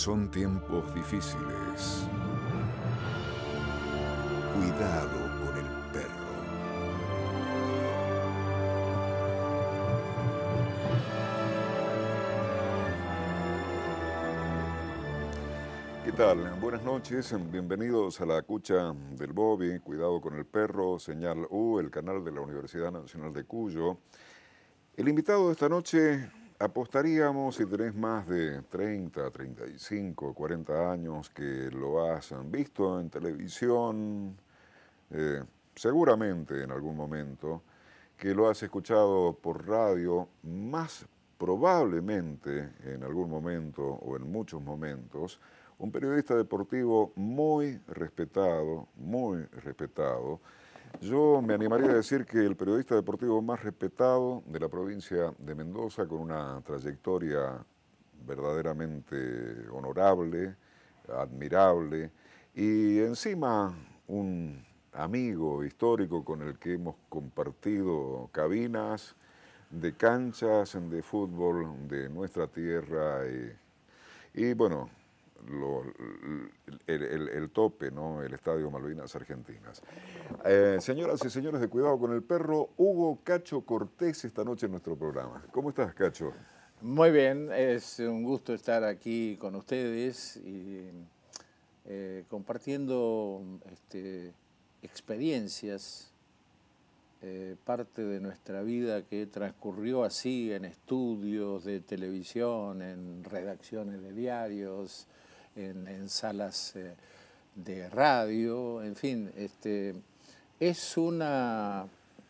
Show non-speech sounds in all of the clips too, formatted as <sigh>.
son tiempos difíciles. Cuidado con el perro. ¿Qué tal? Buenas noches, bienvenidos a la cucha del Bobby, Cuidado con el perro, señal U, el canal de la Universidad Nacional de Cuyo. El invitado de esta noche apostaríamos, si tenés más de 30, 35, 40 años que lo has visto en televisión, eh, seguramente en algún momento, que lo has escuchado por radio, más probablemente en algún momento o en muchos momentos, un periodista deportivo muy respetado, muy respetado, yo me animaría a decir que el periodista deportivo más respetado de la provincia de Mendoza, con una trayectoria verdaderamente honorable, admirable, y encima un amigo histórico con el que hemos compartido cabinas de canchas de fútbol de nuestra tierra. Y, eh. y bueno, lo, el, tope, ¿no? El Estadio Malvinas Argentinas. Eh, señoras y señores de Cuidado con el Perro, Hugo Cacho Cortés esta noche en nuestro programa. ¿Cómo estás, Cacho? Muy bien, es un gusto estar aquí con ustedes y eh, compartiendo este, experiencias, eh, parte de nuestra vida que transcurrió así en estudios de televisión, en redacciones de diarios, en, salas eh, de radio, en fin, este, es una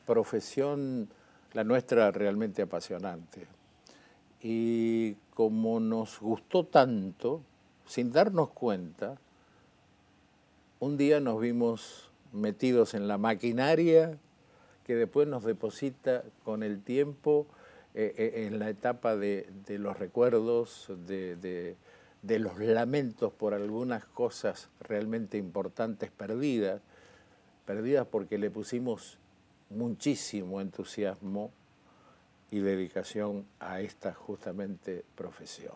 profesión, la nuestra, realmente apasionante. Y como nos gustó tanto, sin darnos cuenta, un día nos vimos metidos en la maquinaria que después nos deposita con el tiempo eh, eh, en la etapa de, los recuerdos, de de los lamentos por algunas cosas realmente importantes perdidas, perdidas porque le pusimos muchísimo entusiasmo y dedicación a esta justamente profesión.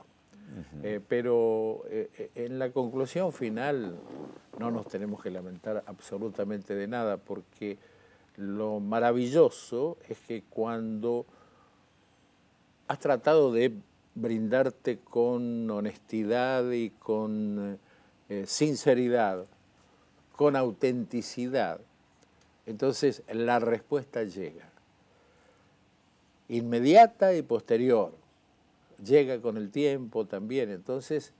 Eh, pero eh, eh, en la conclusión final no nos tenemos que lamentar absolutamente de nada porque lo maravilloso es que cuando has tratado de brindarte con honestidad y con eh, sinceridad, con autenticidad, entonces la respuesta llega. Inmediata y posterior. Llega con el tiempo también. Entonces,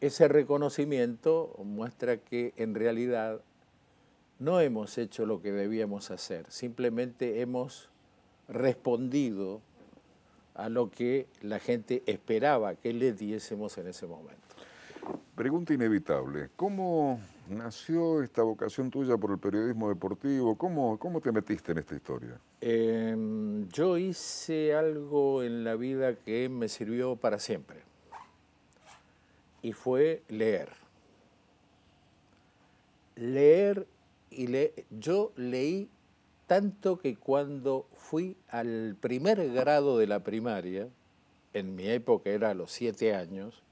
ese reconocimiento muestra que en realidad no hemos hecho lo que debíamos hacer, simplemente hemos respondido a lo que la gente esperaba que le diésemos en ese momento. Pregunta inevitable, ¿cómo nació esta vocación tuya por el periodismo deportivo? ¿Cómo, cómo te metiste en esta historia? Em, yo hice algo en la vida que me sirvió para siempre y fue leer. Leer y leer. Yo leí tanto que cuando fui al primer grado de la primaria, en mi época era a los siete años,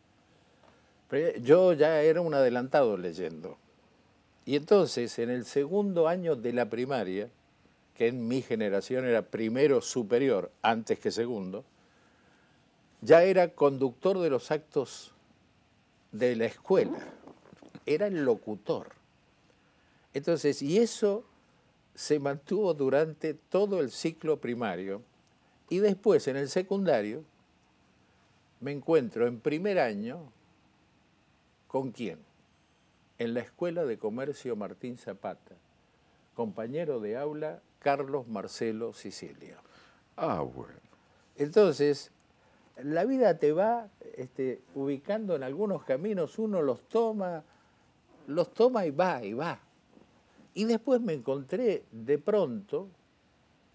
yo ya era un adelantado leyendo. Y entonces, en el segundo año de la primaria, que en mi generación era primero superior antes que segundo, ya era conductor de los actos de la escuela, era el locutor. Entonces, y eso se mantuvo durante todo el ciclo primario y después en el secundario me encuentro en primer año con quién? En la Escuela de Comercio Martín Zapata, compañero de aula Carlos Marcelo Sicilio. Ah, bueno. Entonces, la vida te va este, ubicando en algunos caminos, uno los toma, los toma y va, y va. Y después me encontré de pronto,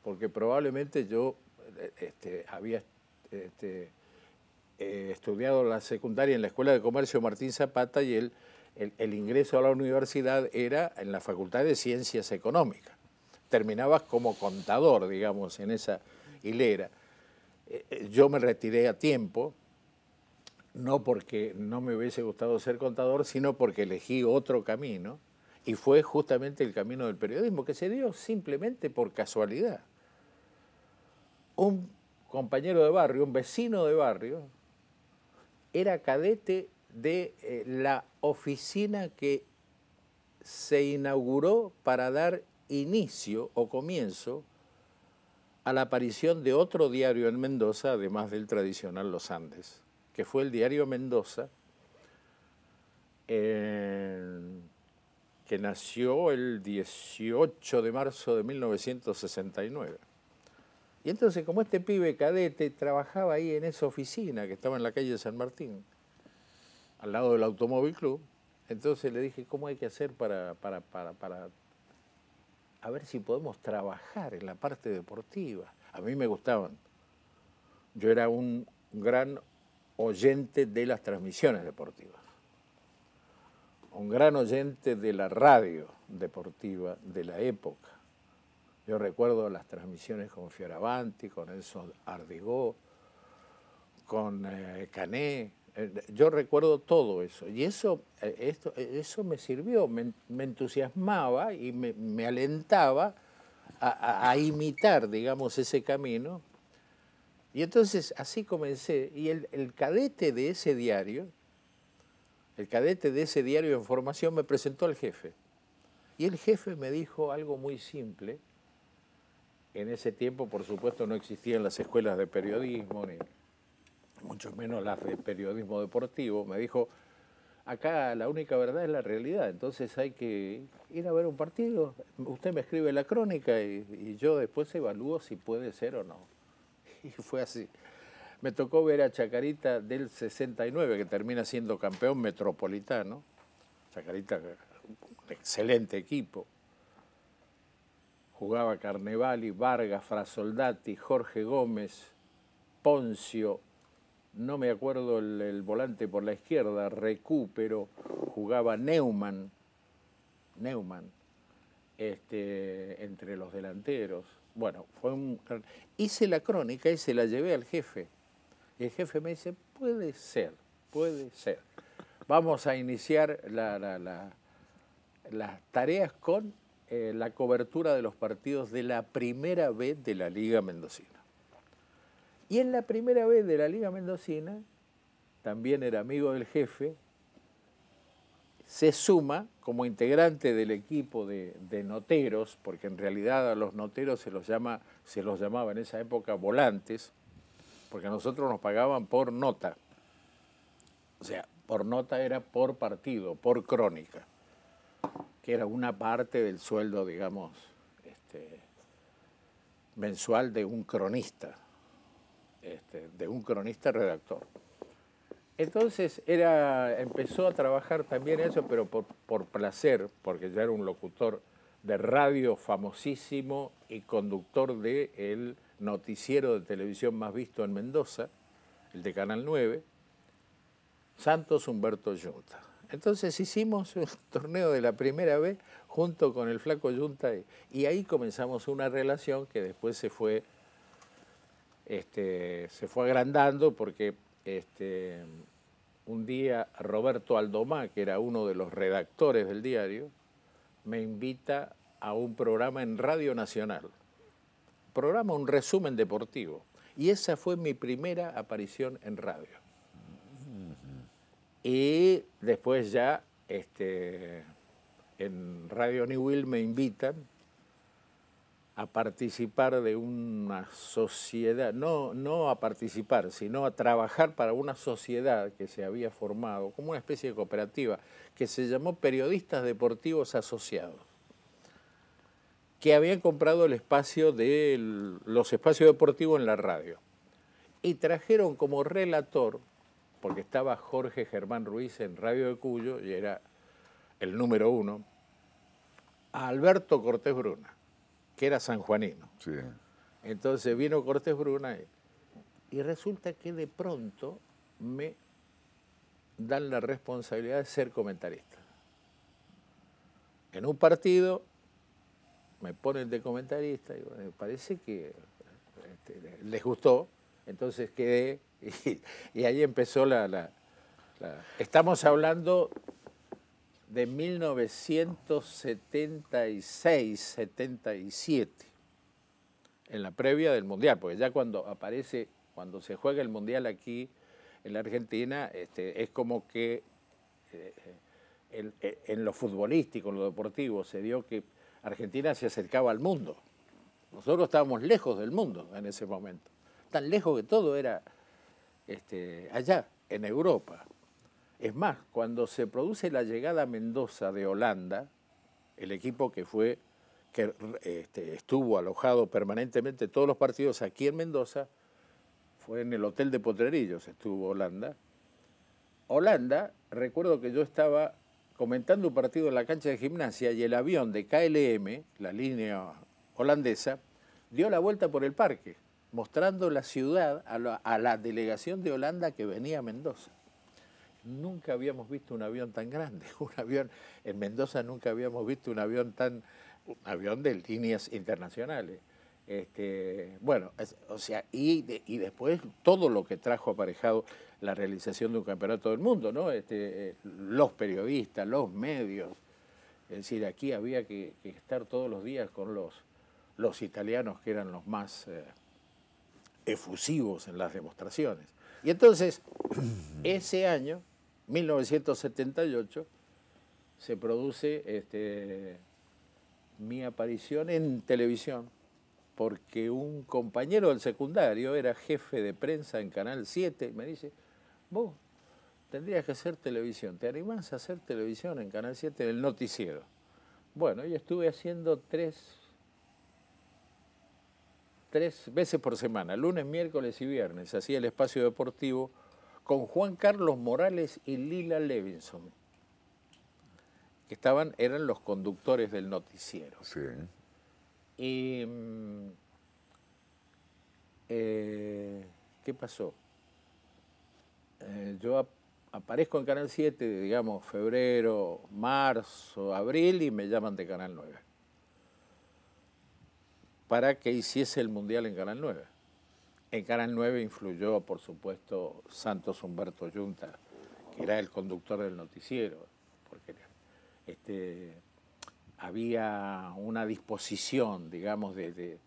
porque probablemente yo eh, este, había este, eh, estudiado la secundaria en la Escuela de Comercio Martín Zapata y el, ingreso a la universidad era en la Facultad de Ciencias Económicas. Terminabas como contador, digamos, en esa hilera. Eh, yo me retiré a tiempo, no porque no me hubiese gustado ser contador, sino porque elegí otro camino y fue justamente el camino del periodismo, que se dio simplemente por casualidad. Un compañero de barrio, un vecino de barrio, era cadete de eh, la oficina que se inauguró para dar inicio o comienzo a la aparición de otro diario en Mendoza, además del tradicional Los Andes, que fue el diario Mendoza que nació el 18 de marzo de 1969. Y entonces, como este pibe cadete trabajaba ahí en esa oficina que estaba en la calle de San Martín, al lado del Automóvil Club, entonces le dije, ¿cómo hay que hacer para, para, para a ver si podemos trabajar en la parte deportiva? A mí me gustaban. Yo era un gran oyente de las transmisiones deportivas un gran oyente de la radio deportiva de la época. Yo recuerdo las transmisiones con Fioravanti, con Enzo Ardigó, con Canet. Eh, Cané. Eh, yo recuerdo todo eso y eso, eh, esto, eso me sirvió, me, entusiasmaba y me, alentaba a, imitar, digamos, ese camino. Y entonces así comencé. Y el cadete de ese diario el cadete de ese diario de información me presentó al jefe. Y el jefe me dijo algo muy simple. En ese tiempo, por supuesto, no existían las escuelas de periodismo, ni mucho menos las de periodismo deportivo. Me dijo, acá la única verdad es la realidad, entonces hay que ir a ver un partido. Usted me escribe la crónica y, y yo después evalúo si puede ser o no. <laughs> Y fue así. Me tocó ver a Chacarita del 69, que termina siendo campeón metropolitano. Chacarita, un excelente equipo. Jugaba Carnevali, Vargas, Frasoldati, Jorge Gómez, Poncio, no me acuerdo el, volante por la izquierda, Recupero, jugaba Neumann, Neumann, este, entre los delanteros. Bueno, fue un... Hice la crónica y se la llevé al jefe el jefe me dice, puede ser, puede ser. Vamos a iniciar las tareas con eh, la cobertura de los partidos de la primera vez de la Liga Mendocina. Y en la primera B de la Liga Mendocina, también era amigo del jefe, se suma como integrante del equipo de, noteros, porque en realidad a los noteros se los, llama, se los llamaba en esa época volantes, porque nosotros nos pagaban por nota. O sea, por nota era por partido, por crónica, que era una parte del sueldo, digamos, este, mensual de un cronista, este, de un cronista redactor. Entonces era, empezó a trabajar también eso, pero por, por placer, porque ya era un locutor de radio famosísimo y conductor de noticiero de televisión más visto en Mendoza, el de Canal 9, Santos Humberto Yunta. Entonces hicimos un <laughs> torneo de la primera vez junto con el flaco Yunta y ahí comenzamos una relación que después se fue, este, se fue agrandando porque este, un día Roberto Aldomá, que era uno de los redactores del diario, me invita a un programa en Radio Nacional programa un resumen deportivo. Y esa fue mi primera aparición en radio. Y después ya este, en Radio New Will me invitan a participar de una sociedad, no, no a participar, sino a trabajar para una sociedad que se había formado como una especie de cooperativa que se llamó Periodistas Deportivos Asociados que habían comprado el espacio de los espacios deportivos en la radio. Y trajeron como relator, porque estaba Jorge Germán Ruiz en Radio de Cuyo y era el número uno, a Alberto Cortés Bruna, que era sanjuanino. Entonces vino Cortés Bruna y resulta que de pronto me dan la responsabilidad de ser comentarista. En un partido me ponen de comentarista y parece que este, les gustó, entonces quedé y, ahí empezó la, Estamos hablando de 1976-77, en la previa del Mundial, porque ya cuando aparece, cuando se juega el Mundial aquí en la Argentina, este, es como que eh, eh, en, en lo futbolístico, en lo deportivo, se dio que Argentina se acercaba al mundo. Nosotros estábamos lejos del mundo en ese momento, tan lejos que todo era este, allá, en Europa. Es más, cuando se produce la llegada a Mendoza de Holanda, el equipo que fue que este, estuvo alojado permanentemente todos los partidos aquí en Mendoza, fue en el Hotel de Potrerillos, estuvo Holanda. Holanda, recuerdo que yo estaba comentando un partido en la cancha de gimnasia y el avión de KLM, la línea holandesa, dio la vuelta por el parque, mostrando la ciudad a la, delegación de Holanda que venía a Mendoza. Nunca habíamos visto un avión tan grande, <laughs> un avión en Mendoza nunca habíamos visto un avión tan avión de líneas internacionales. Este, bueno, o sea, y, y después todo lo que trajo aparejado la realización de un campeonato del mundo, ¿no? Este, eh, los periodistas, los medios. Es decir, aquí había que, estar todos los días con los, los italianos que eran los más eh, efusivos en las demostraciones. Y entonces, <clears throat> ese año, 1978, se produce este, mi aparición en televisión, porque un compañero del secundario era jefe de prensa en Canal 7 me dice, vos tendrías que hacer televisión. ¿Te animás a hacer televisión en Canal 7 en el noticiero? Bueno, yo estuve haciendo tres, tres veces por semana, lunes, miércoles y viernes, hacía el espacio deportivo con Juan Carlos Morales y Lila Levinson, que estaban, eran los conductores del noticiero. Sí. Y, mm, eh, ¿Qué pasó? Eh, yo aparezco en Canal 7, digamos, febrero, marzo, abril, y me llaman de Canal 9 para que hiciese el Mundial en Canal 9. En Canal 9 influyó, por supuesto, Santos Humberto Yunta, que era el conductor del noticiero, porque este, había una disposición, digamos, de,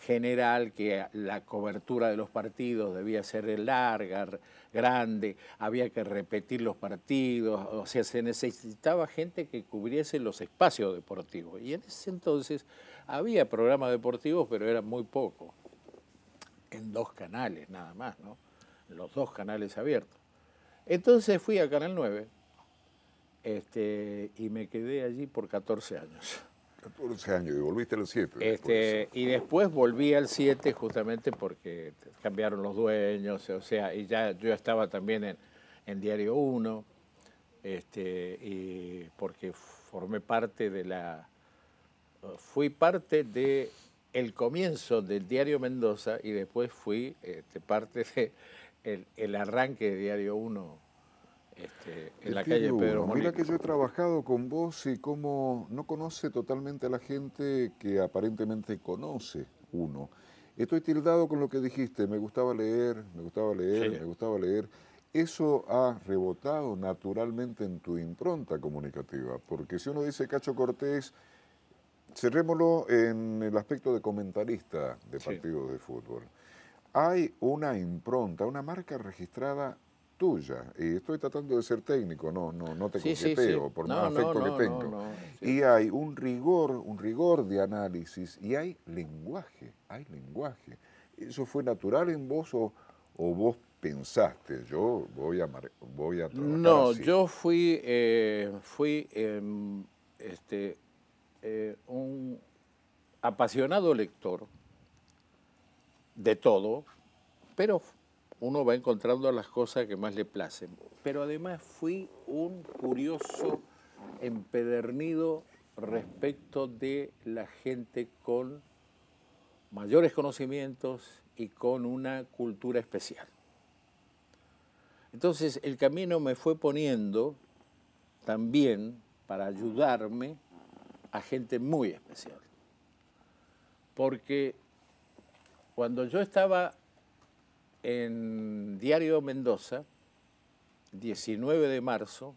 general que la cobertura de los partidos debía ser larga, grande, había que repetir los partidos, o sea, se necesitaba gente que cubriese los espacios deportivos. Y en ese entonces había programas deportivos, pero era muy poco, en dos canales nada más, ¿no? Los dos canales abiertos. Entonces fui a Canal 9 este, y me quedé allí por 14 años. 14 años y volviste al 7. Este, y después volví al 7 justamente porque cambiaron los dueños, o sea, y ya yo estaba también en, Diario 1, este, y porque formé parte de la, fui parte de el comienzo del Diario Mendoza y después fui este, parte del arranque de Diario 1 este, en la calle Pedro Mira que yo he trabajado con vos y cómo no conoce totalmente a la gente que aparentemente conoce uno. Estoy tildado con lo que dijiste, me gustaba leer, me gustaba leer, me gustaba leer. Eso ha rebotado naturalmente en tu impronta comunicativa, porque si uno dice Cacho Cortés, cerrémoslo en el aspecto de comentarista de partidos de fútbol. Hay una impronta, una marca registrada tuya. Y estoy tratando de ser técnico, no, no, no te sí, por no, más afecto que tengo. Y hay un rigor, un rigor de análisis y hay lenguaje, hay lenguaje. ¿Eso fue natural en vos o, vos pensaste, yo voy a, voy a No, yo fui, eh, fui em, este, eh, un apasionado lector de todo, pero uno va encontrando las cosas que más le placen. Pero además fui un curioso empedernido respecto de la gente con mayores conocimientos y con una cultura especial. Entonces el camino me fue poniendo también para ayudarme a gente muy especial. Porque cuando yo estaba en Diario Mendoza, 19 de marzo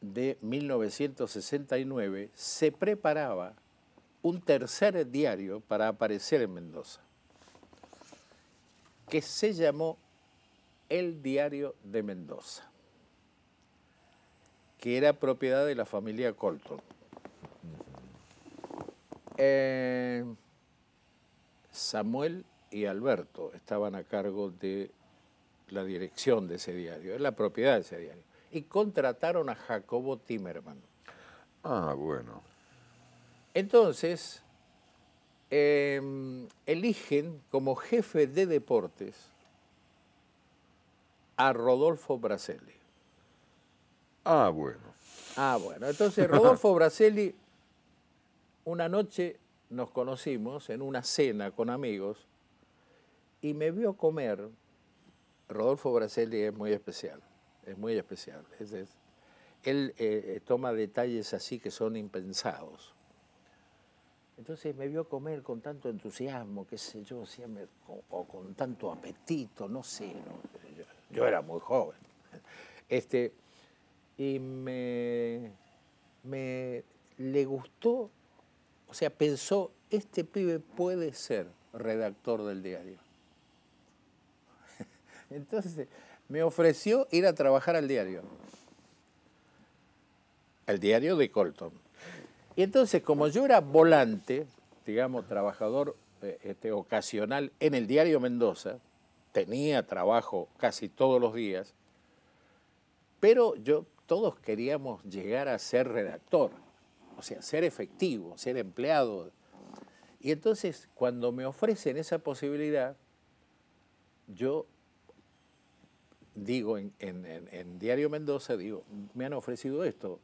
de 1969, se preparaba un tercer diario para aparecer en Mendoza, que se llamó El Diario de Mendoza, que era propiedad de la familia Colton. Eh, Samuel y Alberto estaban a cargo de la dirección de ese diario, la propiedad de ese diario. Y contrataron a Jacobo Timerman. Ah, bueno. Entonces, em, eligen como jefe de deportes a Rodolfo Braselli. Ah, bueno. Ah, bueno. Entonces, <laughs> Rodolfo Braselli, una noche nos conocimos en una cena con amigos y me vio comer. Rodolfo Braselli es muy especial, es muy especial. él eh, eh, toma detalles así que son impensados. Entonces me vio comer con tanto entusiasmo, qué sé yo, o, con tanto apetito, no sé. yo, era muy joven. Este, y me, me le gustó, o sea, pensó, este pibe puede ser redactor del diario. Entonces eh, me ofreció ir a trabajar al diario, al diario de Colton. Y entonces, como yo era volante, digamos, trabajador eh, este, ocasional en el diario Mendoza, tenía trabajo casi todos los días, pero yo todos queríamos llegar a ser redactor, o sea, ser efectivo, ser empleado. Y entonces, cuando me ofrecen esa posibilidad, yo digo en, en, Diario Mendoza, digo, me han ofrecido esto,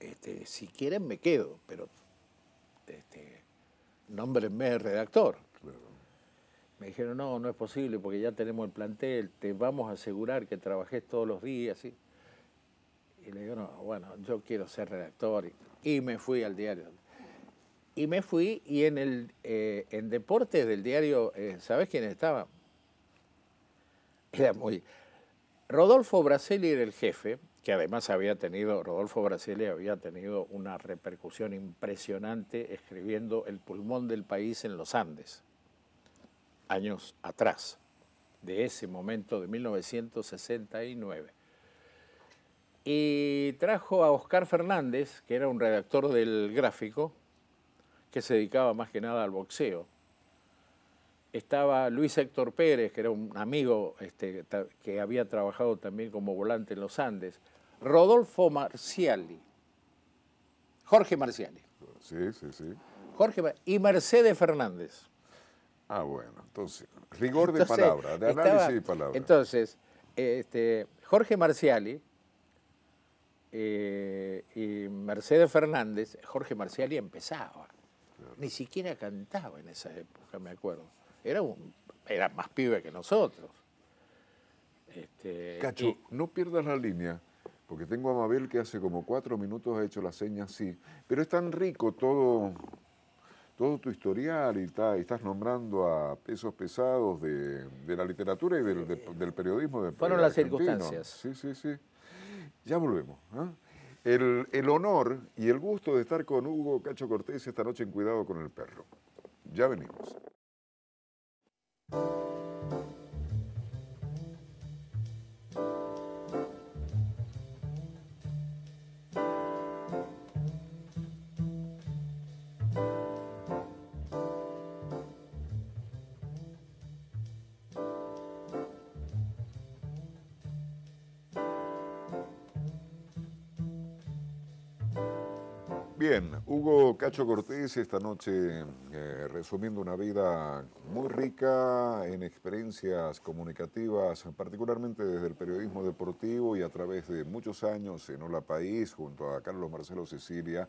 este, si quieren me quedo, pero este, nómbrenme redactor. Me dijeron, no, no es posible porque ya tenemos el plantel, te vamos a asegurar que trabajes todos los días. Y le digo, no, bueno, yo quiero ser redactor. Y, me fui al diario. Y me fui y en, el, eh, en Deportes del diario, eh, ¿sabes quién estaba? muy... Rodolfo Braseli era el jefe, que además había tenido, Rodolfo Braseli había tenido una repercusión impresionante escribiendo El pulmón del país en los Andes, años atrás, de ese momento de 1969. Y trajo a Oscar Fernández, que era un redactor del gráfico, que se dedicaba más que nada al boxeo, estaba Luis Héctor Pérez, que era un amigo este, que había trabajado también como volante en los Andes, Rodolfo Marciali, Jorge Marciali. Sí, sí, sí. Jorge y Mercedes Fernández. Ah, bueno, entonces, rigor de palabra, de análisis de palabra. Entonces, este, Jorge Marciali eh, y Mercedes Fernández, Jorge Marciali empezaba, ni siquiera cantaba en esa época, me acuerdo era, era más pibe que nosotros. Este, Cacho, no pierdas la línea, porque tengo a Mabel que hace como cuatro minutos ha hecho la seña así, pero es tan rico todo, todo tu historial y, estás nombrando a pesos pesados de, la literatura y del, periodismo. De, Fueron las circunstancias. Sí, sí, sí. Ya volvemos. ¿ah? el honor y el gusto de estar con Hugo Cacho Cortés esta noche en Cuidado con el Perro. Ya venimos. thank you Cacho Cortés esta noche eh, resumiendo una vida muy rica en experiencias comunicativas, particularmente desde el periodismo deportivo y a través de muchos años en Hola País junto a Carlos Marcelo Cecilia,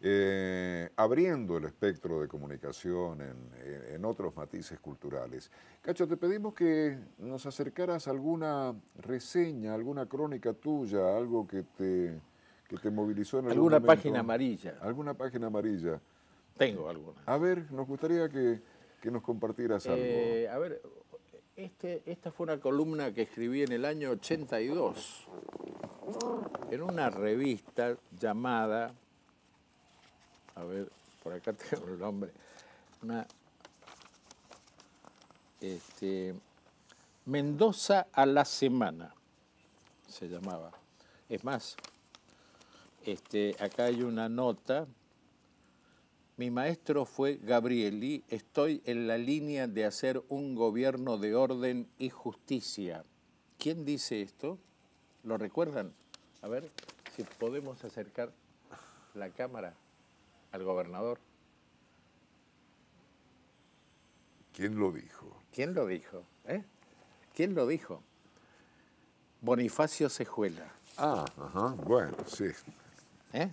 eh, abriendo el espectro de comunicación en, en otros matices culturales. Cacho, te pedimos que nos acercaras alguna reseña, alguna crónica tuya, algo que te que movilizó en Alguna página amarilla. Alguna página amarilla. Tengo alguna. A ver, nos gustaría que, nos compartieras algo. Eh, a ver, este, esta fue una columna que escribí en el año 82 en una revista llamada, a ver, por acá <laughs> tengo el nombre, este, Mendoza a la semana se llamaba. Es más, este, acá hay una nota. Mi maestro fue Gabrieli. Estoy en la línea de hacer un gobierno de orden y justicia. ¿Quién dice esto? ¿Lo recuerdan? A ver si podemos acercar la cámara al gobernador. ¿Quién lo dijo? ¿Quién lo dijo? ¿Eh? ¿Quién lo dijo? Bonifacio Sejuela Ah, bueno, sí. ¿Eh?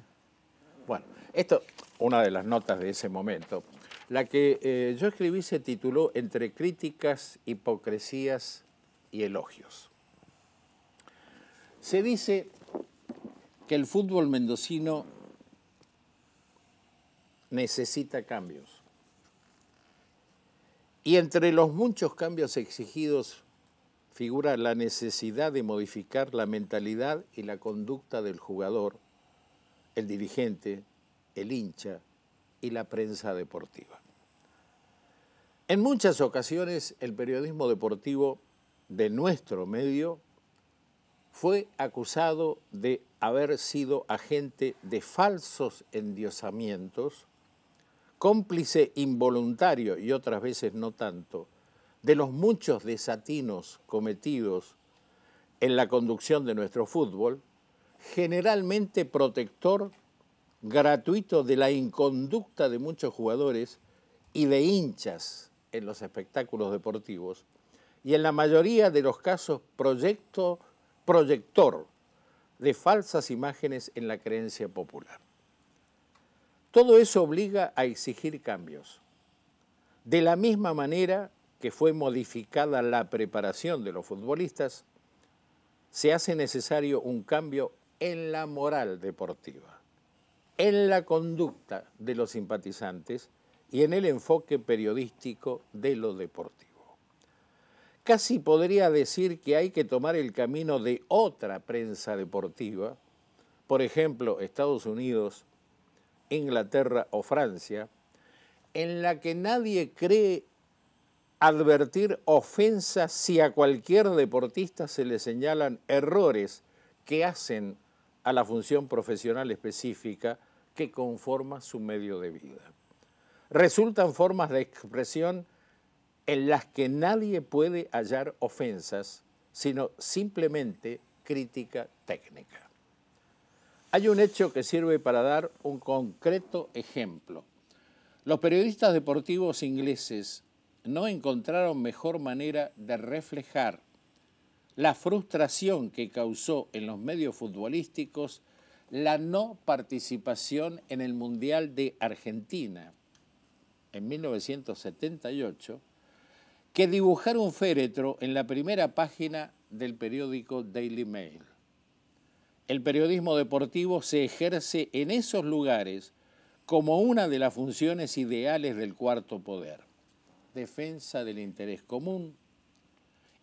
Bueno, esto, una de las notas de ese momento, la que eh, yo escribí se tituló Entre críticas, hipocresías y elogios. Se dice que el fútbol mendocino necesita cambios. Y entre los muchos cambios exigidos figura la necesidad de modificar la mentalidad y la conducta del jugador el dirigente, el hincha y la prensa deportiva. En muchas ocasiones el periodismo deportivo de nuestro medio fue acusado de haber sido agente de falsos endiosamientos, cómplice involuntario y otras veces no tanto, de los muchos desatinos cometidos en la conducción de nuestro fútbol, generalmente protector gratuito de la inconducta de muchos jugadores y de hinchas en los espectáculos deportivos, y en la mayoría de los casos proyector de falsas imágenes en la creencia popular. Todo eso obliga a exigir cambios. De la misma manera que fue modificada la preparación de los futbolistas, se hace necesario un cambio en la moral deportiva, en la conducta de los simpatizantes y en el enfoque periodístico de lo deportivo. Casi podría decir que hay que tomar el camino de otra prensa deportiva, por ejemplo Estados Unidos, Inglaterra o Francia, en la que nadie cree advertir ofensas si a cualquier deportista se le señalan errores que hacen a la función profesional específica que conforma su medio de vida. Resultan formas de expresión en las que nadie puede hallar ofensas, sino simplemente crítica técnica. Hay un hecho que sirve para dar un concreto ejemplo. Los periodistas deportivos ingleses no encontraron mejor manera de reflejar la frustración que causó en los medios futbolísticos la no participación en el Mundial de Argentina en 1978, que dibujar un féretro en la primera página del periódico Daily Mail. El periodismo deportivo se ejerce en esos lugares como una de las funciones ideales del cuarto poder. Defensa del interés común,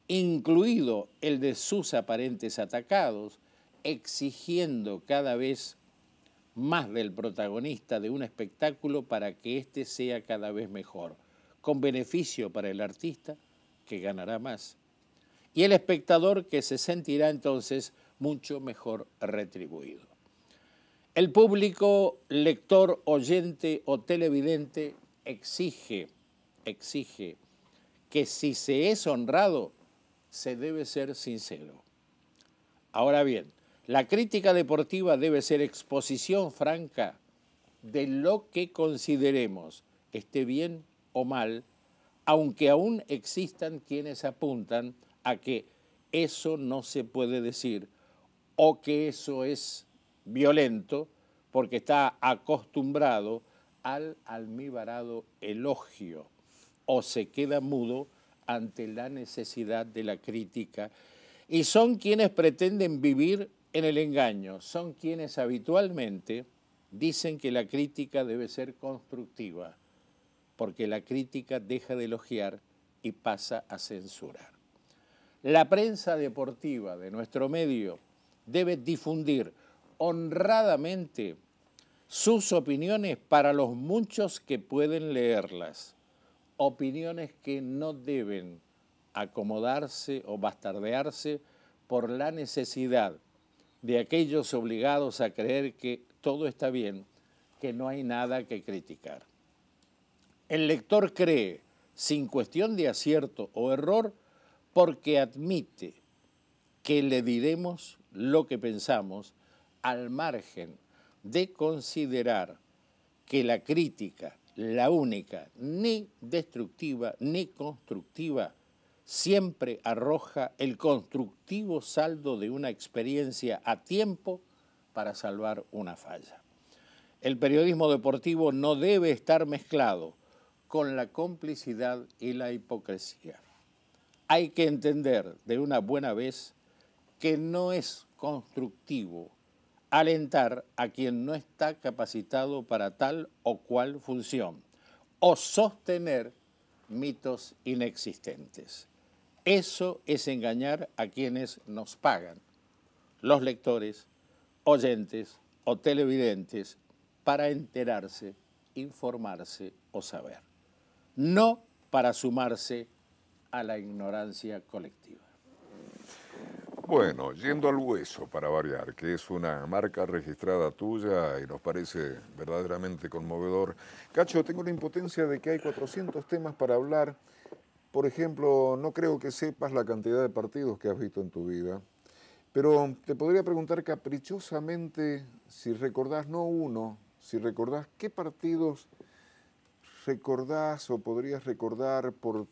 incluido el de sus aparentes atacados, exigiendo cada vez más del protagonista de un espectáculo para que éste sea cada vez mejor, con beneficio para el artista, que ganará más, y el espectador que se sentirá entonces mucho mejor retribuido. El público, lector, oyente o televidente exige, exige que si se es honrado, se debe ser sincero. Ahora bien, la crítica deportiva debe ser exposición franca de lo que consideremos, esté bien o mal, aunque aún existan quienes apuntan a que eso no se puede decir o que eso es violento porque está acostumbrado al almibarado elogio o se queda mudo ante la necesidad de la crítica y son quienes pretenden vivir en el engaño, son quienes habitualmente dicen que la crítica debe ser constructiva, porque la crítica deja de elogiar y pasa a censurar. La prensa deportiva de nuestro medio debe difundir honradamente sus opiniones para los muchos que pueden leerlas opiniones que no deben acomodarse o bastardearse por la necesidad de aquellos obligados a creer que todo está bien, que no hay nada que criticar. El lector cree, sin cuestión de acierto o error, porque admite que le diremos lo que pensamos al margen de considerar que la crítica la única, ni destructiva ni constructiva, siempre arroja el constructivo saldo de una experiencia a tiempo para salvar una falla. El periodismo deportivo no debe estar mezclado con la complicidad y la hipocresía. Hay que entender de una buena vez que no es constructivo alentar a quien no está capacitado para tal o cual función o sostener mitos inexistentes. Eso es engañar a quienes nos pagan, los lectores, oyentes o televidentes, para enterarse, informarse o saber, no para sumarse a la ignorancia colectiva. Bueno, yendo al hueso para variar, que es una marca registrada tuya y nos parece verdaderamente conmovedor. Cacho, tengo la impotencia de que hay 400 temas para hablar. Por ejemplo, no creo que sepas la cantidad de partidos que has visto en tu vida, pero te podría preguntar caprichosamente si recordás no uno, si recordás qué partidos recordás o podrías recordar por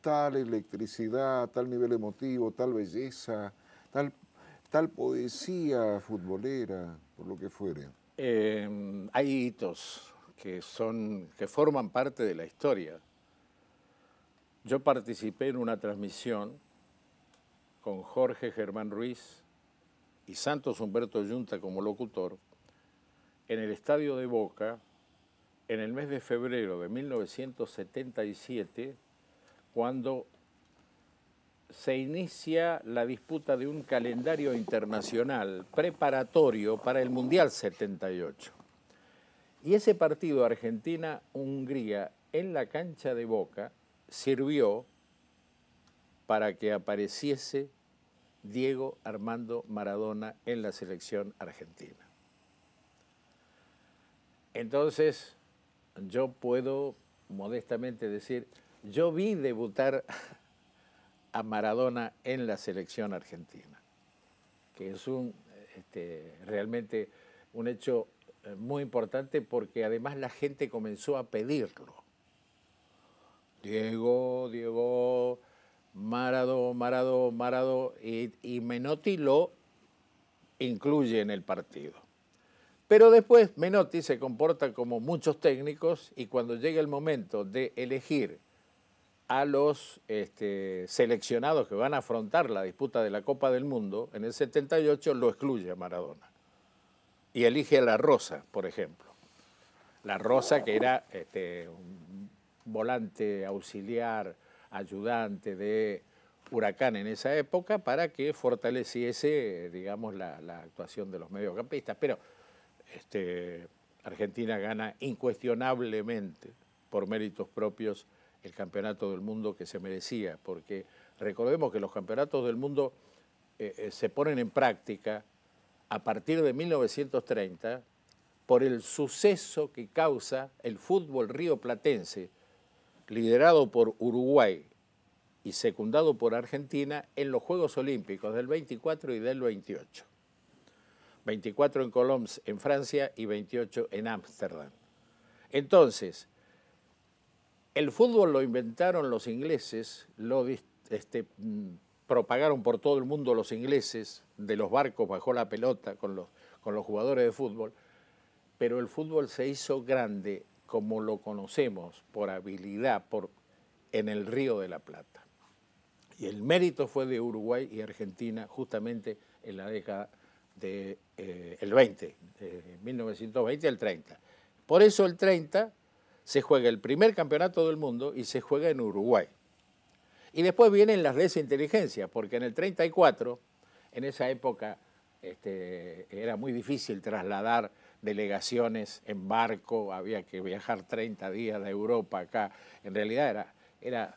tal electricidad, tal nivel emotivo, tal belleza, tal, tal poesía futbolera, por lo que fuere. Em, hay hitos que, son, que forman parte de la historia. Yo participé en una transmisión con Jorge Germán Ruiz y Santos Humberto Yunta como locutor en el estadio de Boca en el mes de febrero de 1977 cuando se inicia la disputa de un calendario internacional preparatorio para el Mundial 78. Y ese partido Argentina-Hungría en la cancha de Boca sirvió para que apareciese Diego Armando Maradona en la selección argentina. Entonces, yo puedo modestamente decir, yo vi debutar a Maradona en la selección argentina, que es un este, realmente un hecho eh, muy importante porque además la gente comenzó a pedirlo. Diego, Diego, Marado, Marado, Marado, y Menotti lo incluye en el partido. Pero después Menotti se comporta como muchos técnicos y cuando llega el momento de elegir a los este, seleccionados que van a afrontar la disputa de la Copa del Mundo en el 78 lo excluye a Maradona y elige a La Rosa, por ejemplo. La Rosa que era este, un volante auxiliar, ayudante de Huracán en esa época para que fortaleciese, digamos, la, actuación de los mediocampistas. Pero este, Argentina gana incuestionablemente por méritos propios el campeonato del mundo que se merecía, porque recordemos que los campeonatos del mundo eh, eh, se ponen en práctica a partir de 1930 por el suceso que causa el fútbol rioplatense, liderado por Uruguay y secundado por Argentina en los Juegos Olímpicos del 24 y del 28. 24 en Colombs en Francia, y 28 en Ámsterdam. Entonces, el fútbol lo inventaron los ingleses, lo este, mm, propagaron por todo el mundo los ingleses, de los barcos bajó la pelota con los, jugadores de fútbol, pero el fútbol se hizo grande como lo conocemos, por habilidad, en el Río de la Plata. Y el mérito fue de Uruguay y Argentina justamente en la década del de, 20, eh, 1920 al 30. Por eso el 30 se juega el primer campeonato del mundo y se juega en Uruguay. Y después vienen las de inteligencia, porque en el 34, en esa época, este, era muy difícil trasladar delegaciones en barco, había que viajar 30 días de Europa acá. En realidad era, era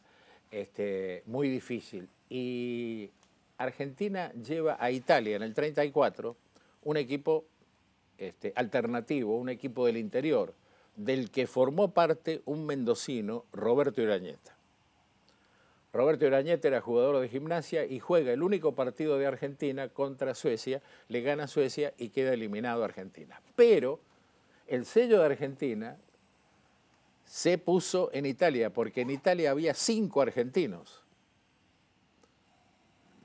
este, muy difícil. Y Argentina lleva a Italia en el 34 un equipo este, alternativo, un equipo del interior, del que formó parte un mendocino, Roberto Irañeta. Roberto Irañeta era jugador de gimnasia y juega el único partido de Argentina contra Suecia, le gana Suecia y queda eliminado Argentina. Pero el sello de Argentina se puso en Italia, porque en Italia había cinco argentinos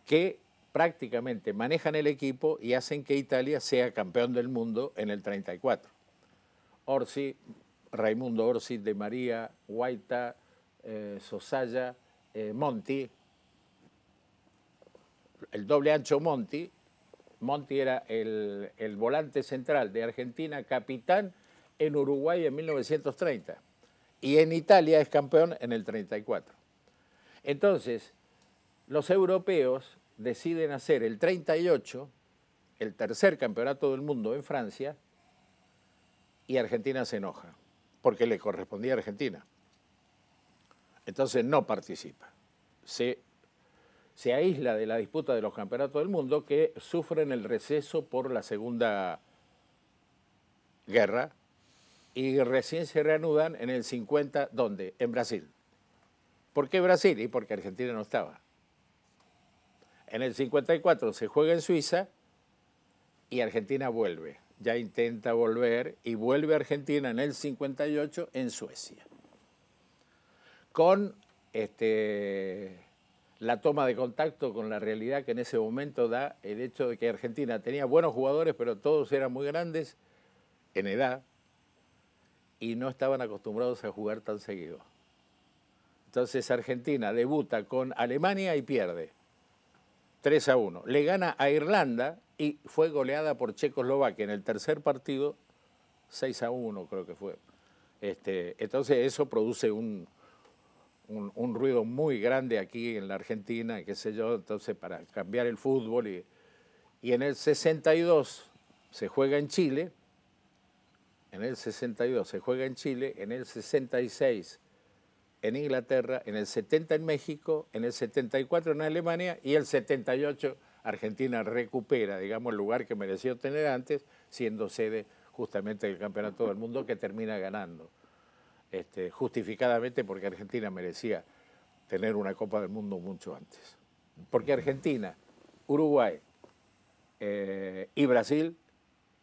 que prácticamente manejan el equipo y hacen que Italia sea campeón del mundo en el 34. Orsi, Raimundo Orsi, De María, Guaita, eh, Sosaya, eh, Monti, el doble ancho Monti. Monti era el, el volante central de Argentina, capitán en Uruguay en 1930 y en Italia es campeón en el 34. Entonces, los europeos deciden hacer el 38, el tercer campeonato del mundo en Francia, y Argentina se enoja, porque le correspondía a Argentina. Entonces no participa. Se, aísla de la disputa de los campeonatos del mundo que sufren el receso por la Segunda Guerra y recién se reanudan en el 50, ¿dónde? En Brasil. ¿Por qué Brasil? Y porque Argentina no estaba. En el 54 se juega en Suiza y Argentina vuelve ya intenta volver y vuelve a Argentina en el 58 en Suecia. Con este, la toma de contacto con la realidad que en ese momento da el hecho de que Argentina tenía buenos jugadores, pero todos eran muy grandes en edad y no estaban acostumbrados a jugar tan seguido. Entonces Argentina debuta con Alemania y pierde 3 a 1. Le gana a Irlanda y fue goleada por Checoslovaquia en el tercer partido, 6 a 1 creo que fue. Este, entonces eso produce un, un, ruido muy grande aquí en la Argentina, qué sé yo, entonces para cambiar el fútbol. Y, y en el 62 se juega en Chile, en el 62 se juega en Chile, en el 66 en Inglaterra, en el 70 en México, en el 74 en Alemania y el 78 Argentina recupera, digamos, el lugar que mereció tener antes, siendo sede justamente del Campeonato del Mundo que termina ganando. Este, justificadamente porque Argentina merecía tener una Copa del Mundo mucho antes. Porque Argentina, Uruguay eh, y Brasil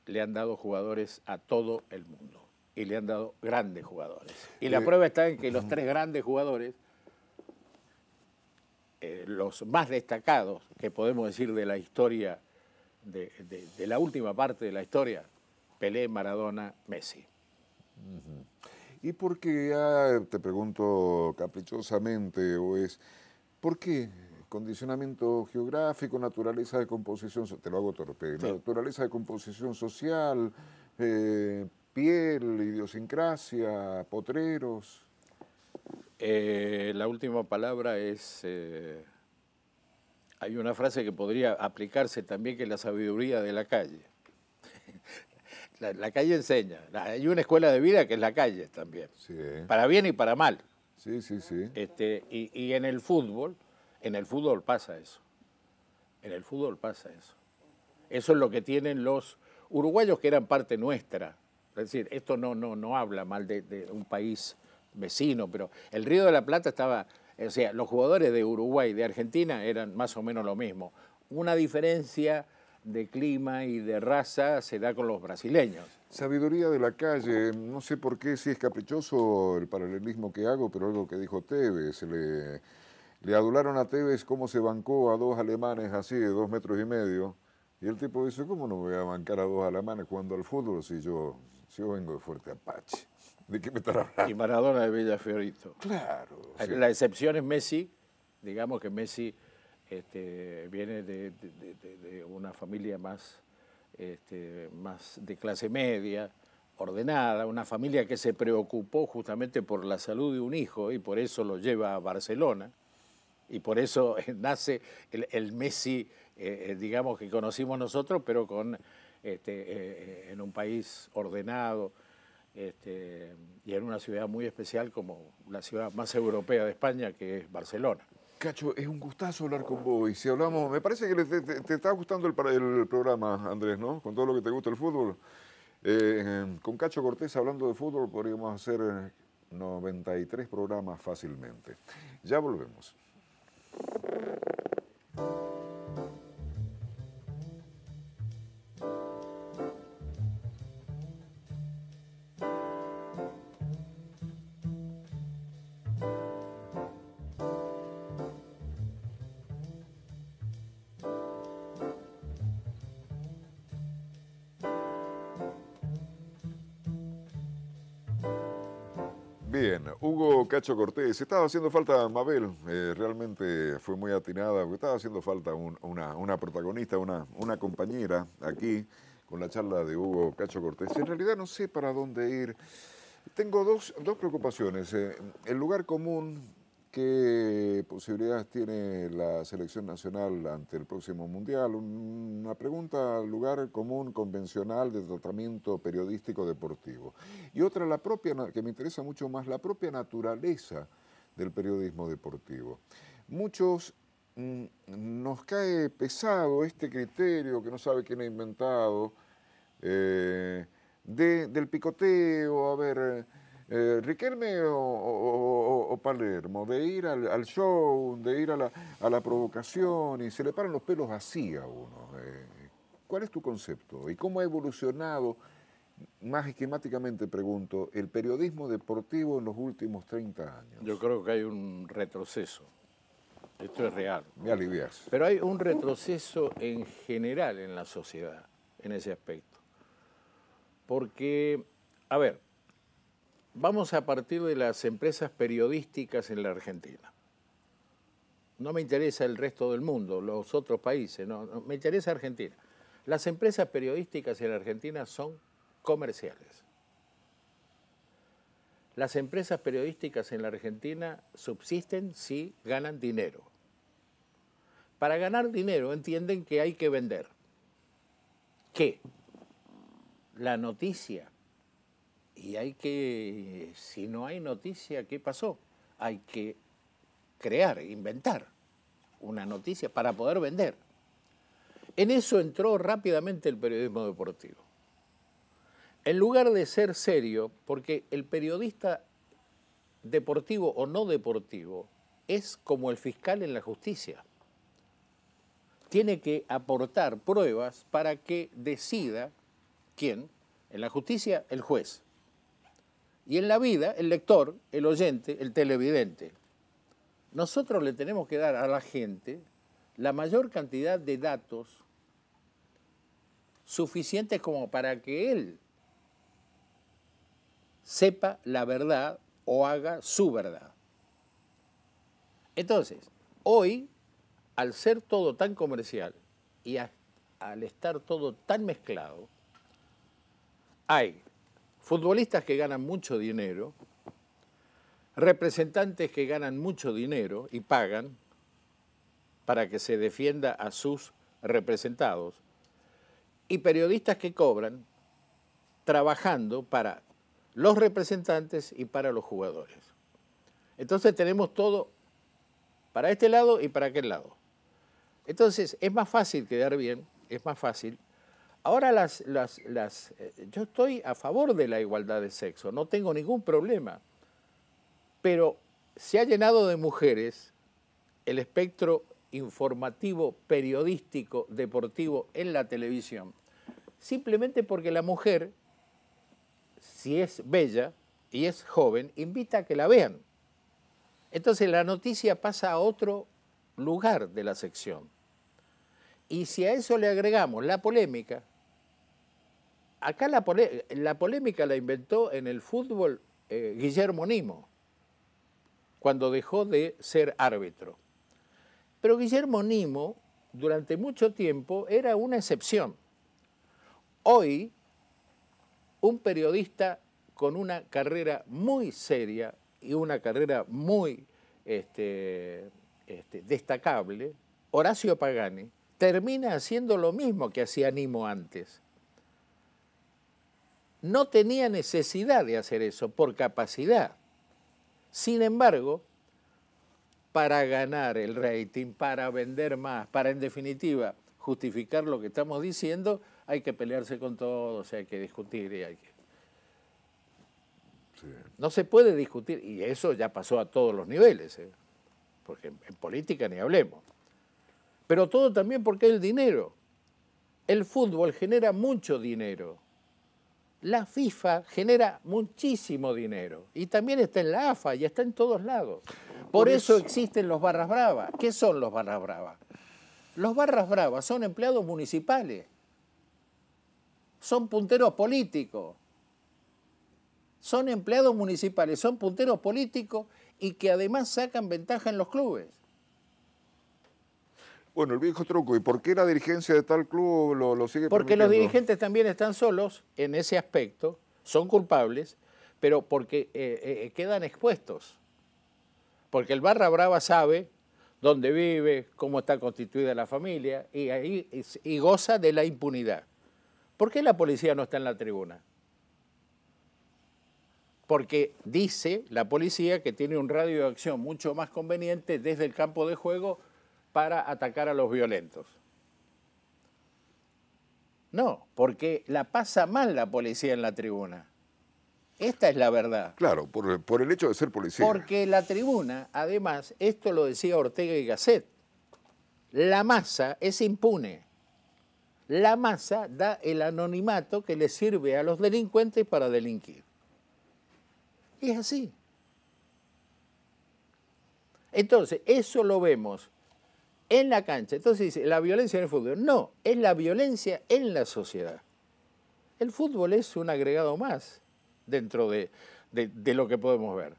le han dado jugadores a todo el mundo y le han dado grandes jugadores. Y la eh, prueba está en que los tres grandes jugadores eh, los más destacados que podemos decir de la historia, de, la última parte de la historia, Pelé, Maradona, Messi. Y porque ya ah, te pregunto caprichosamente, o es, ¿por qué condicionamiento geográfico, naturaleza de composición, te lo hago torpe, naturaleza de composición social, eh, piel, idiosincrasia, potreros. Eh, la última palabra es, eh, hay una frase que podría aplicarse también que es la sabiduría de la calle. <laughs> la, calle enseña, hay una escuela de vida que es la calle también, para bien y para mal. Sí, sí, sí. Este, y, en el fútbol, en el fútbol pasa eso. En el fútbol pasa eso. Eso es lo que tienen los uruguayos que eran parte nuestra. Es decir, esto no, no, no habla mal de un país vecino, pero el Río de la Plata estaba, o sea, los jugadores de Uruguay y de Argentina eran más o menos lo mismo. Una diferencia de clima y de raza se da con los brasileños. Sabiduría de la calle, no sé por qué, si es caprichoso el paralelismo que hago, pero algo que dijo Tevez, le, le adularon a Tevez cómo se bancó a dos alemanes así, de dos metros y medio, y el tipo dice, ¿cómo no voy a bancar a dos alemanes jugando al fútbol si yo, vengo de Fuerte Apache? ¿De qué me estás hablando? Y Maradona de Bella Fiorito. Claro. La, excepción es Messi, digamos que Messi este, viene de, una familia más, este, más de clase media, ordenada, una familia que se preocupó justamente por la salud de un hijo y por eso lo lleva a Barcelona y por eso <laughs> nace el Messi eh, eh, digamos, que conocimos nosotros, pero con, este, eh, en un país ordenado este, y en una ciudad muy especial como la ciudad más europea de España, que es Barcelona. Cacho, es un gustazo hablar con vos. Y si hablamos, me parece que te, está gustando el, el, programa, Andrés, ¿no? Con todo lo que te gusta el fútbol. con Cacho Cortés hablando de fútbol podríamos hacer 93 programas fácilmente. Ya volvemos. Cacho Cortés. Estaba haciendo falta Mabel, eh, realmente fue muy atinada, estaba haciendo falta una, protagonista, una, compañera aquí con la charla de Hugo Cacho Cortés. En realidad no sé para dónde ir. Tengo dos, preocupaciones. Eh, el lugar común ¿Qué posibilidades tiene la selección nacional ante el próximo Mundial? Una pregunta al lugar común, convencional de tratamiento periodístico deportivo. Y otra, la propia, que me interesa mucho más, la propia naturaleza del periodismo deportivo. Muchos mm, nos cae pesado este criterio que no sabe quién ha inventado, eh, del picoteo, a ver... Eh, Riquelme o, Palermo, de ir al, show, de ir a la, provocación y se le paran los pelos así a uno. Eh. ¿Cuál es tu concepto y cómo ha evolucionado, más esquemáticamente pregunto, el periodismo deportivo en los últimos 30 años? Yo creo que hay un retroceso. Esto es real. Me alivias. Pero hay un retroceso en general en la sociedad, en ese aspecto. Porque, a ver, Vamos a partir de las empresas periodísticas en la Argentina. No me interesa el resto del mundo, los otros países, no, me interesa Argentina. Las empresas periodísticas en la Argentina son comerciales. Las empresas periodísticas en la Argentina subsisten si ganan dinero. Para ganar dinero entienden que hay que vender. ¿Qué? La noticia y hay que, si no hay noticia, ¿qué pasó? Hay que crear, inventar una noticia para poder vender. En eso entró rápidamente el periodismo deportivo. En lugar de ser serio, porque el periodista deportivo o no deportivo es como el fiscal en la justicia. Tiene que aportar pruebas para que decida quién, en la justicia el juez, y en la vida, el lector, el oyente, el televidente. Nosotros le tenemos que dar a la gente la mayor cantidad de datos suficientes como para que él sepa la verdad o haga su verdad. Entonces, hoy, al ser todo tan comercial y al estar todo tan mezclado, hay futbolistas que ganan mucho dinero, representantes que ganan mucho dinero y pagan para que se defienda a sus representados, y periodistas que cobran trabajando para los representantes y para los jugadores. Entonces tenemos todo para este lado y para aquel lado. Entonces es más fácil quedar bien, es más fácil Ahora las, las, eh, yo estoy a favor de la igualdad de sexo, no tengo ningún problema, pero se ha llenado de mujeres el espectro informativo, periodístico, deportivo en la televisión, simplemente porque la mujer, si es bella y es joven, invita a que la vean. Entonces la noticia pasa a otro lugar de la sección. Y si a eso le agregamos la polémica, acá la, polémica la inventó en el fútbol eh, Guillermo Nimo, cuando dejó de ser árbitro. Pero Guillermo Nimo durante mucho tiempo era una excepción. Hoy, un periodista con una carrera muy seria y una carrera muy este, este, destacable, Horacio Pagani, termina haciendo lo mismo que hacía Nimo antes no tenía necesidad de hacer eso por capacidad. Sin embargo, para ganar el rating, para vender más, para en definitiva justificar lo que estamos diciendo, hay que pelearse con todos, hay que discutir y hay que... No se puede discutir, y eso ya pasó a todos los niveles, ¿eh? porque en, en política ni hablemos. Pero todo también porque el dinero. El fútbol genera mucho dinero la FIFA genera muchísimo dinero y también está en la AFA y está en todos lados. Por, eso existen los barras bravas. ¿Qué son los barras bravas? Los barras bravas son empleados municipales, son punteros políticos, son empleados municipales, son punteros políticos y que además sacan ventaja en los clubes. Bueno, el viejo truco, ¿y por qué la dirigencia de tal club lo, lo sigue Porque los dirigentes también están solos en ese aspecto, son culpables, pero porque eh, eh, quedan expuestos. Porque el Barra Brava sabe dónde vive, cómo está constituida la familia, y, ahí, y goza de la impunidad. ¿Por qué la policía no está en la tribuna? porque dice la policía que tiene un radio de acción mucho más conveniente desde el campo de juego para atacar a los violentos. No, porque la pasa mal la policía en la tribuna. Esta es la verdad. Claro, por, el hecho de ser policía. Porque la tribuna, además, esto lo decía Ortega y Gasset, la masa es impune. La masa da el anonimato que le sirve a los delincuentes para delinquir. Y es así. Entonces, eso lo vemos en la cancha. Entonces dice, la violencia en el fútbol. No, es la violencia en la sociedad. El fútbol es un agregado más dentro de, lo que podemos ver.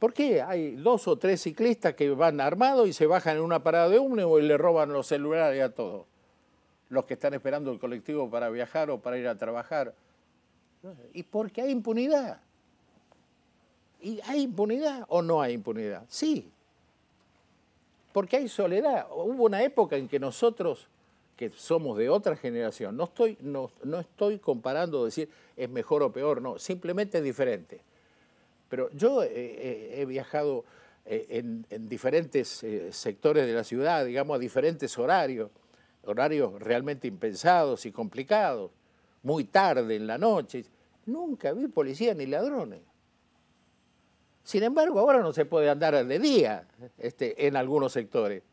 ¿Por qué hay dos o tres ciclistas que van armados y se bajan en una parada de ómnibus y le roban los celulares a todos? Los que están esperando el colectivo para viajar o para ir a trabajar. Y porque hay impunidad. ¿Y hay impunidad o no hay impunidad? Sí, porque hay soledad. Hubo una época en que nosotros, que somos de otra generación, no estoy, no, estoy comparando decir es mejor o peor, no, simplemente es diferente. Pero yo eh, eh, he viajado eh, en, diferentes sectores de la ciudad, digamos, a diferentes horarios, horarios realmente impensados y complicados, muy tarde en la noche. Nunca vi policía ni ladrones. Sin embargo, ahora no se puede andar de día este, en algunos sectores,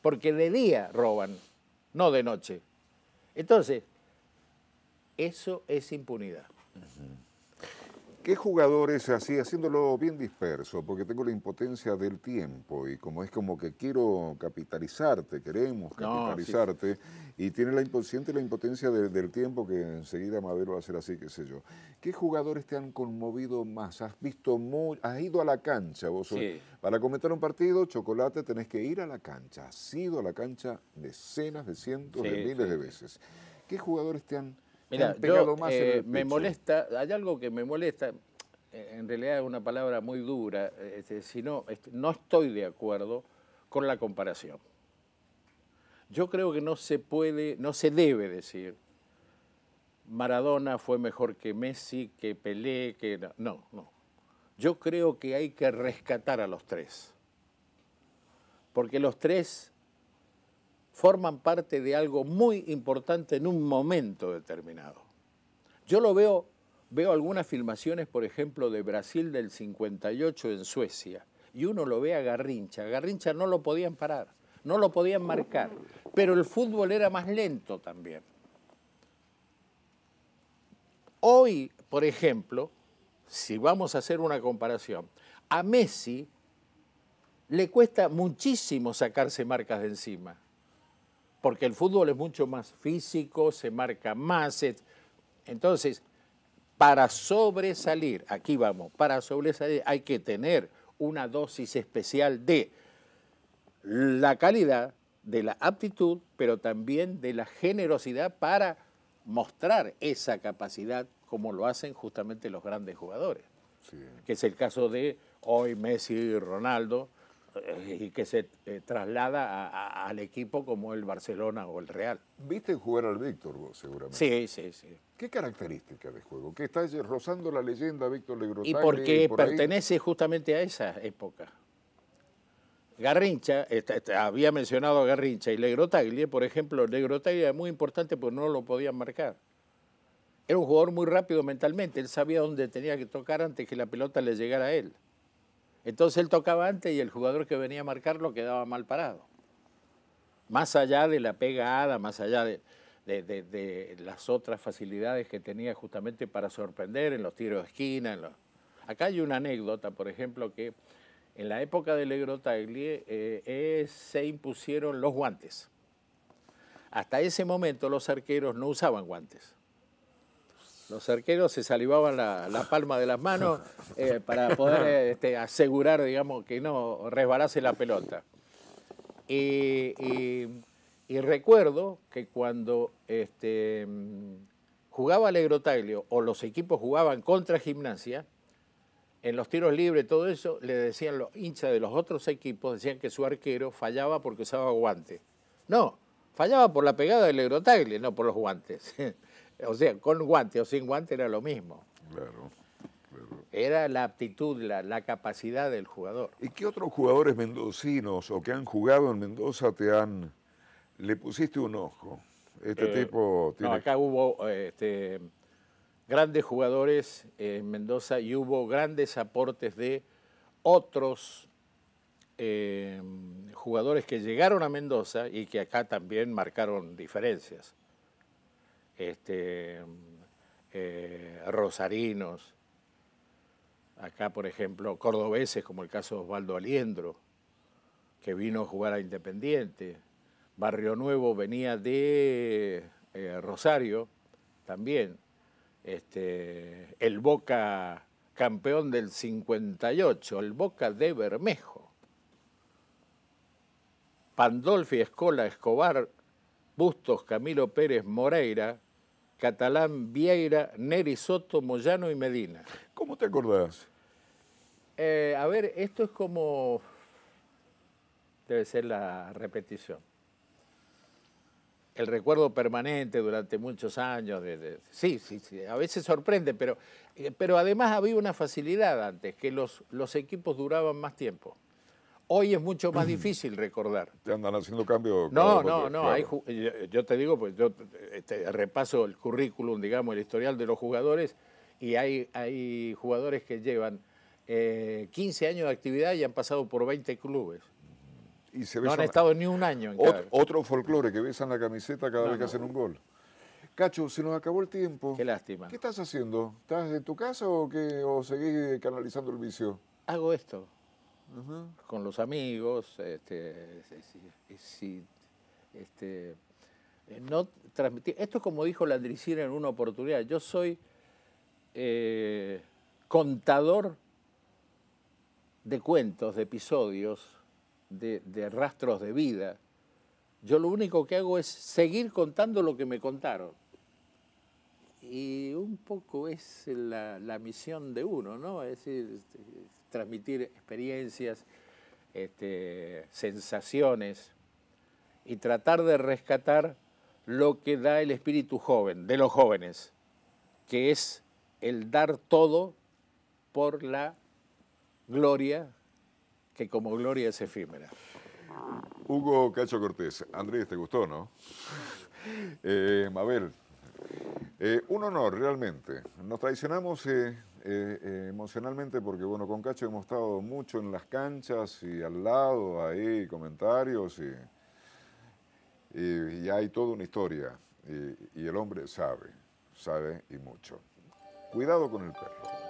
porque de día roban, no de noche. Entonces, eso es impunidad. ¿Qué jugadores así, haciéndolo bien disperso, porque tengo la impotencia del tiempo y como es como que quiero capitalizarte, queremos capitalizarte, y tiene la la impotencia del tiempo que enseguida Madero va a hacer así, qué sé yo. ¿Qué jugadores te han conmovido más? ¿Has visto muy, has ido a la cancha vos? Sí. Para comentar un partido, chocolate, tenés que ir a la cancha. Has ido a la cancha decenas de cientos de miles de veces. ¿Qué jugadores te han Mira, eh, me molesta, hay algo que me molesta, eh, en realidad es una palabra muy dura, eh, este, si no este, no estoy de acuerdo con la comparación. Yo creo que no se puede, no se debe decir Maradona fue mejor que Messi, que Pelé, que no, no. Yo creo que hay que rescatar a los tres. Porque los tres forman parte de algo muy importante en un momento determinado. Yo lo veo, veo algunas filmaciones, por ejemplo, de Brasil del 58 en Suecia, y uno lo ve a Garrincha. Garrincha no lo podían parar, no lo podían marcar, pero el fútbol era más lento también. Hoy, por ejemplo, si vamos a hacer una comparación, a Messi le cuesta muchísimo sacarse marcas de encima porque el fútbol es mucho más físico, se marca más. Entonces, para sobresalir, aquí vamos, para sobresalir hay que tener una dosis especial de la calidad, de la aptitud, pero también de la generosidad para mostrar esa capacidad como lo hacen justamente los grandes jugadores, que es el caso de hoy Messi y Ronaldo, eh, y que se eh, traslada al equipo como el Barcelona o el Real. ¿Viste jugar al Víctor seguramente? Sí, sí, sí. ¿Qué características de juego? ¿Qué está rozando la leyenda Víctor Legrotagli? Y porque pertenece justamente a esa época. Garrincha, había mencionado a Garrincha y Legrotagli, por ejemplo, Legrotagli era muy importante porque no lo podían marcar. Era un jugador muy rápido mentalmente, él sabía dónde tenía que tocar antes que la pelota le llegara a él. Entonces él tocaba antes y el jugador que venía a marcarlo quedaba mal parado. Más allá de la pegada, más allá de, las otras facilidades que tenía justamente para sorprender en los tiros de esquina. Acá hay una anécdota, por ejemplo, que en la época de Legro eh, eh, se impusieron los guantes. Hasta ese momento los arqueros no usaban guantes. Los arqueros se salivaban la, palma de las manos <laughs> eh, para poder este, asegurar, digamos, que no resbalase la pelota. Y, recuerdo que cuando este, jugaba Alegro Taglio o los equipos jugaban contra gimnasia, en los tiros libres, todo eso, le decían los hinchas de los otros equipos, decían que su arquero fallaba porque usaba guantes. No, fallaba por la pegada del Egrotaglio, no por los guantes. <laughs> O sea, con guante o sin guante era lo mismo. Claro. Era la aptitud, la, capacidad del jugador. ¿Y qué otros jugadores mendocinos o que han jugado en Mendoza te han... le pusiste un ojo? Este eh, tipo acá hubo este, grandes jugadores en Mendoza y hubo grandes aportes de otros eh, jugadores que llegaron a Mendoza y que acá también marcaron diferencias este, eh, rosarinos, acá por ejemplo cordobeses, como el caso de Osvaldo Aliendro, que vino a jugar a Independiente. Barrio Nuevo venía de eh, Rosario también. Este, el Boca campeón del 58, el Boca de Bermejo. Pandolfi, Escola, Escobar, Bustos, Camilo Pérez, Moreira, Catalán, Vieira, Neri Soto, Moyano y Medina. ¿Cómo te acordás? Eh, a ver, esto es como... Debe ser la repetición. El recuerdo permanente durante muchos años. sí, sí, sí. A veces sorprende, pero, eh, pero además había una facilidad antes, que los, los equipos duraban más tiempo. Hoy es mucho más <clears throat> difícil recordar. Te andan haciendo cambios? No, no, no. yo, te digo, pues yo este, repaso el currículum, digamos, el historial de los jugadores y hay, hay jugadores que llevan eh, 15 años de actividad y han pasado por 20 clubes. Y se no han estado ni un año. En otro, otro folclore que besan la camiseta cada vez que hacen un gol. Cacho, se nos acabó el tiempo. Qué lástima. ¿Qué estás haciendo? ¿Estás de tu casa o, qué, o seguís canalizando el vicio? Hago esto con los amigos, este, este, eh, no transmitir. Esto es como dijo Landricina en una oportunidad, yo soy eh, contador de cuentos, de episodios, de, rastros de vida. Yo lo único que hago es seguir contando lo que me contaron y un poco es la, misión de uno, ¿no? Es decir, este, transmitir experiencias, este, sensaciones y tratar de rescatar lo que da el espíritu joven, de los jóvenes, que es el dar todo por la gloria, que como gloria es efímera. Hugo Cacho Cortés, Andrés, ¿te gustó, no? <laughs> Eh, Mabel, eh, un honor realmente. Nos traicionamos eh, eh, eh, emocionalmente porque, bueno, con Cacho hemos estado mucho en las canchas y al lado, ahí, comentarios y, y, hay toda una historia. y el hombre sabe, sabe y mucho. Cuidado con el perro.